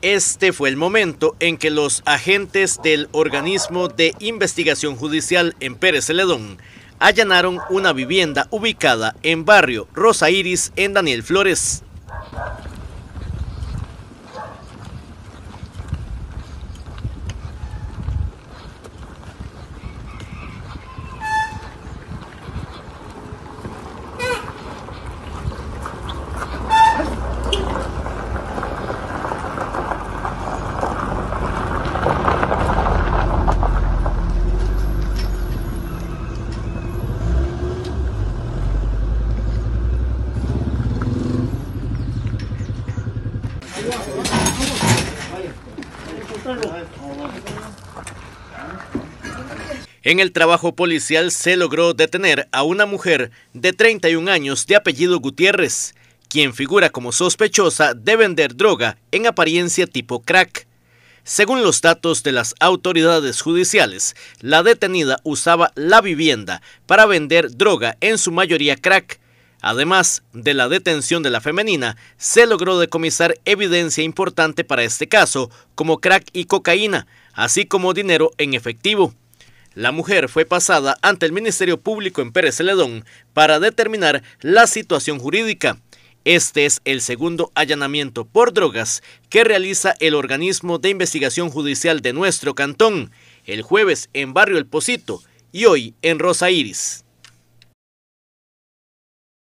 Este fue el momento en que los agentes del organismo de investigación judicial en Pérez Celedón allanaron una vivienda ubicada en barrio Rosa Iris en Daniel Flores. En el trabajo policial se logró detener a una mujer de 31 años de apellido Gutiérrez, quien figura como sospechosa de vender droga en apariencia tipo crack. Según los datos de las autoridades judiciales, la detenida usaba la vivienda para vender droga en su mayoría crack, Además de la detención de la femenina, se logró decomisar evidencia importante para este caso, como crack y cocaína, así como dinero en efectivo. La mujer fue pasada ante el Ministerio Público en Pérez Celedón para determinar la situación jurídica. Este es el segundo allanamiento por drogas que realiza el organismo de investigación judicial de nuestro cantón, el jueves en Barrio El Pocito y hoy en Rosa Iris.